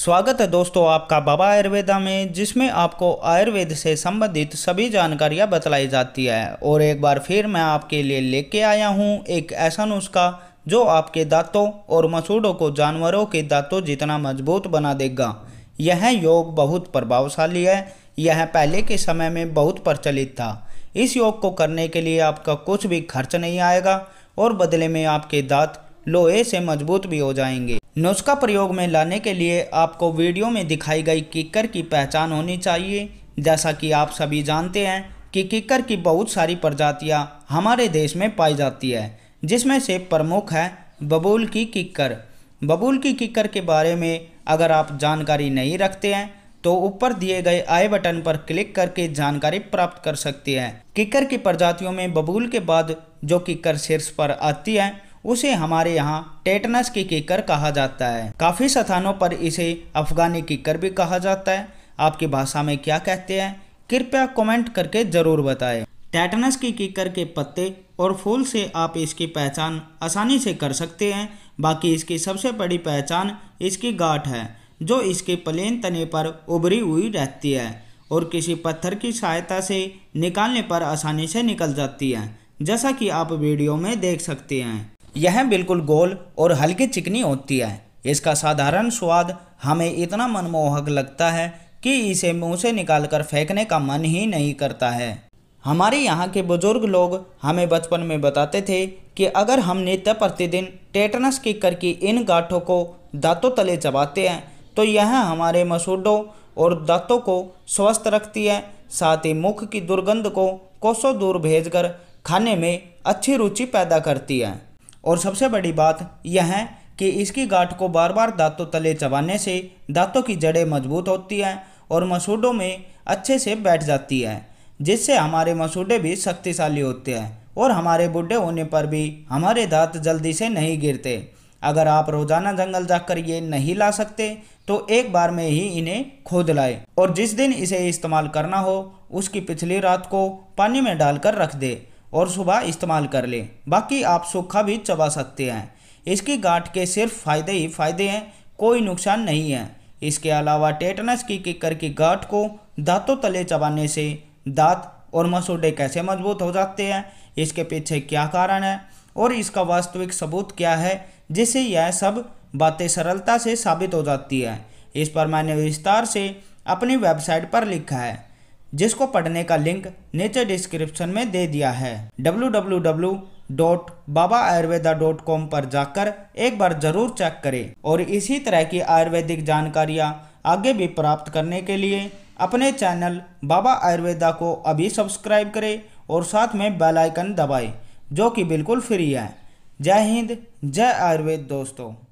स्वागत है दोस्तों आपका बाबा आयुर्वेदा में जिसमें आपको आयुर्वेद से संबंधित सभी जानकारियां बतलाई जाती है और एक बार फिर मैं आपके लिए लेके आया हूं एक ऐसा नुस्खा जो आपके दांतों और मसूड़ों को जानवरों के दांतों जितना मजबूत बना देगा यह योग बहुत प्रभावशाली है यह पहले के समय में बहुत प्रचलित था इस योग को करने के लिए आपका कुछ भी खर्च नहीं आएगा और बदले में आपके दांत लोहे से मजबूत भी हो जाएंगे नुस्खा प्रयोग में लाने के लिए आपको वीडियो में दिखाई गई किकर की पहचान होनी चाहिए जैसा कि आप सभी जानते हैं कि किकर की बहुत सारी प्रजातियां हमारे देश में पाई जाती है जिसमें से प्रमुख है बबूल की किकर बबूल की किकर के बारे में अगर आप जानकारी नहीं रखते हैं तो ऊपर दिए गए आई बटन पर क्लिक करके जानकारी प्राप्त कर सकते हैं किकर की प्रजातियों में बबूल के बाद जो किकर शीर्ष पर आती है उसे हमारे यहाँ टेटनस की किकर कहा जाता है काफ़ी स्थानों पर इसे अफगानी किकर भी कहा जाता है आपकी भाषा में क्या कहते हैं कृपया कमेंट करके ज़रूर बताएं टेटनस की कीकर के पत्ते और फूल से आप इसकी पहचान आसानी से कर सकते हैं बाकी इसकी सबसे बड़ी पहचान इसकी गाठ है जो इसके प्लेन तने पर उभरी हुई रहती है और किसी पत्थर की सहायता से निकालने पर आसानी से निकल जाती है जैसा कि आप वीडियो में देख सकते हैं यह बिल्कुल गोल और हल्की चिकनी होती है इसका साधारण स्वाद हमें इतना मनमोहक लगता है कि इसे मुंह से निकालकर फेंकने का मन ही नहीं करता है हमारे यहाँ के बुजुर्ग लोग हमें बचपन में बताते थे कि अगर हम नित्य प्रतिदिन टेटनस की करके इन गाठों को दांतों तले चबाते हैं तो यह हमारे मसूडों और दांतों को स्वस्थ रखती है साथ ही मुख की दुर्गंध को कोसों दूर भेजकर खाने में अच्छी रुचि पैदा करती है और सबसे बड़ी बात यह है कि इसकी गांठ को बार बार दांतों तले चबाने से दांतों की जड़ें मजबूत होती हैं और मसूडों में अच्छे से बैठ जाती है जिससे हमारे मसूडे भी शक्तिशाली होते हैं और हमारे बूढ़े होने पर भी हमारे दांत जल्दी से नहीं गिरते अगर आप रोजाना जंगल जाकर ये नहीं ला सकते तो एक बार में ही इन्हें खोद लाए और जिस दिन इसे इस्तेमाल करना हो उसकी पिछली रात को पानी में डालकर रख दे और सुबह इस्तेमाल कर लें बाकी आप सूखा भी चबा सकते हैं इसकी गांठ के सिर्फ फ़ायदे ही फ़ायदे हैं कोई नुकसान नहीं है इसके अलावा टेटनस की किकर की गांठ को दांतों तले चबाने से दांत और मसूडे कैसे मजबूत हो जाते हैं इसके पीछे क्या कारण है और इसका वास्तविक सबूत क्या है जिससे यह सब बातें सरलता से साबित हो जाती है इस पर मैंने विस्तार से अपनी वेबसाइट पर लिखा है जिसको पढ़ने का लिंक नीचे डिस्क्रिप्शन में दे दिया है dot dot Baba Ayurveda com पर जाकर एक बार जरूर चेक करें और इसी तरह की आयुर्वेदिक जानकारियाँ आगे भी प्राप्त करने के लिए अपने चैनल बाबा आयुर्वेदा को अभी सब्सक्राइब करें और साथ में बेल आइकन दबाएं जो कि बिल्कुल फ्री है जय हिंद जय आयुर्वेद दोस्तों